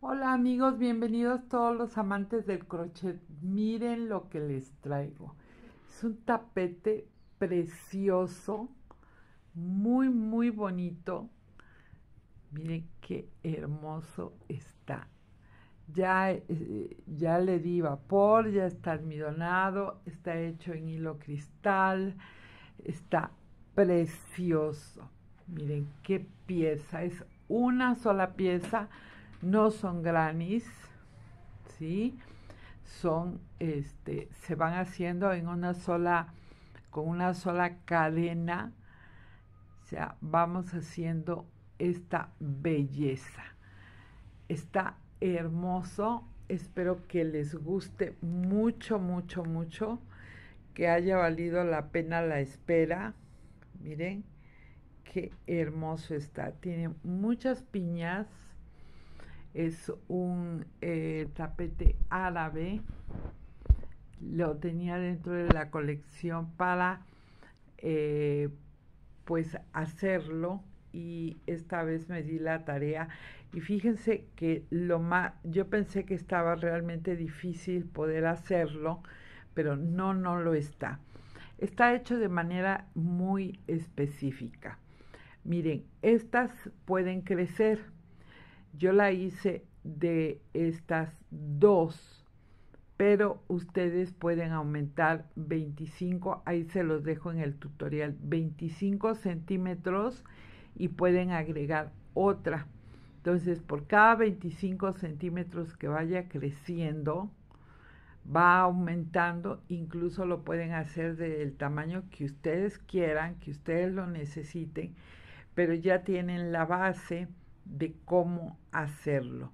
Hola amigos, bienvenidos todos los amantes del crochet. Miren lo que les traigo. Es un tapete precioso, muy muy bonito. Miren qué hermoso está. Ya, eh, ya le di vapor, ya está almidonado, está hecho en hilo cristal, está precioso. Miren qué pieza, es una sola pieza no son granis, ¿sí? Son, este, se van haciendo en una sola, con una sola cadena, o sea, vamos haciendo esta belleza. Está hermoso, espero que les guste mucho, mucho, mucho, que haya valido la pena la espera. Miren, qué hermoso está. Tiene muchas piñas, es un eh, tapete árabe. Lo tenía dentro de la colección para eh, pues hacerlo y esta vez me di la tarea y fíjense que lo más yo pensé que estaba realmente difícil poder hacerlo pero no no lo está está hecho de manera muy específica miren estas pueden crecer yo la hice de estas dos, pero ustedes pueden aumentar 25, ahí se los dejo en el tutorial, 25 centímetros y pueden agregar otra. Entonces, por cada 25 centímetros que vaya creciendo, va aumentando, incluso lo pueden hacer del tamaño que ustedes quieran, que ustedes lo necesiten, pero ya tienen la base de cómo hacerlo.